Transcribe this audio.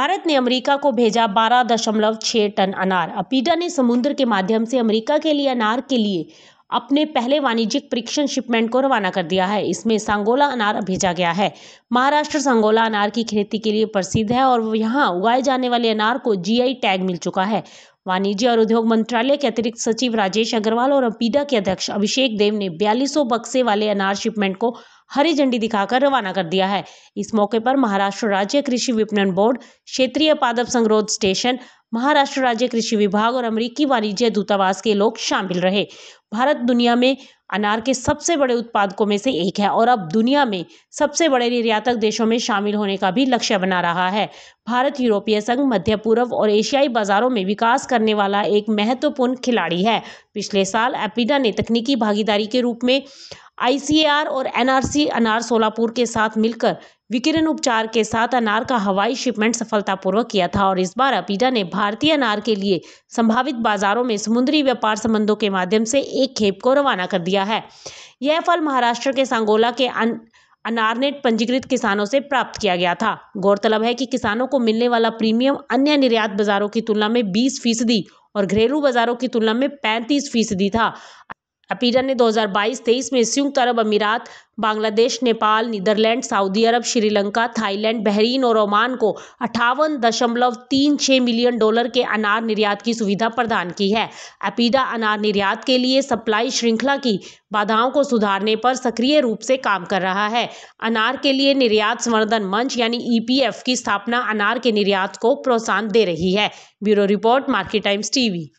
भारत ने अमेरिका को भेजा बारह दशमलव छः टन अनार अपीडा ने समुद्र के माध्यम से अमेरिका के लिए अनार के लिए अपने पहले वाणिज्यिक परीक्षण शिपमेंट को रवाना कर दिया है इसमें सांगोला अनार भेजा गया है महाराष्ट्र सांगोला अनार की खेती के लिए प्रसिद्ध है और यहाँ उगाए जाने वाले अनार को जीआई टैग मिल चुका है वाणिज्य और उद्योग मंत्रालय के अतिरिक्त सचिव राजेश अग्रवाल और अपीडा के अध्यक्ष अभिषेक देव ने बयालीसों बक्से वाले अनार शिपमेंट को हरी झंडी दिखाकर रवाना कर दिया है इस मौके पर महाराष्ट्र राज्य कृषि विपणन बोर्ड क्षेत्रीय पादप संगरोध स्टेशन महाराष्ट्र राज्य कृषि विभाग और अमरीकी वाणिज्य दूतावास के लोग शामिल रहे भारत दुनिया में अनार के सबसे बड़े उत्पादकों में से एक है और अब दुनिया में सबसे बड़े निर्यातक देशों में शामिल होने का भी लक्ष्य बना रहा है भारत यूरोपीय संघ मध्य पूर्व और एशियाई बाजारों में विकास करने वाला एक महत्वपूर्ण खिलाड़ी है पिछले साल एपिडा ने तकनीकी भागीदारी के रूप में आईसीएआर और एनआरसी अनार सोलापुर के साथ मिलकर विकिरण उपचार के साथ अनार का हवाई शिपमेंट सफलतापूर्वक किया था और इस बार अपीडा ने भारतीय अनार के लिए संभावित बाजारों में समुद्री व्यापार संबंधों के माध्यम से एक खेप को रवाना कर दिया है यह फल महाराष्ट्र के सांगोला के अनारनेट पंजीकृत किसानों से प्राप्त किया गया था गौरतलब है कि किसानों को मिलने वाला प्रीमियम अन्य निर्यात बाजारों की तुलना में बीस फीसदी और घरेलू बाजारों की तुलना में पैंतीस फीसदी था अपीरा ने 2022-23 में संयुक्त अरब अमीरात बांग्लादेश नेपाल नीदरलैंड सऊदी अरब श्रीलंका थाईलैंड बहरीन और ओमान को अठावन दशमलव तीन छः मिलियन डॉलर के अनार निर्यात की सुविधा प्रदान की है अपीडा अनार निर्यात के लिए सप्लाई श्रृंखला की बाधाओं को सुधारने पर सक्रिय रूप से काम कर रहा है अनार के लिए निर्यात संवर्धन मंच यानी ई की स्थापना अनार के निर्यात को प्रोत्साहन दे रही है bureau report Market Times TV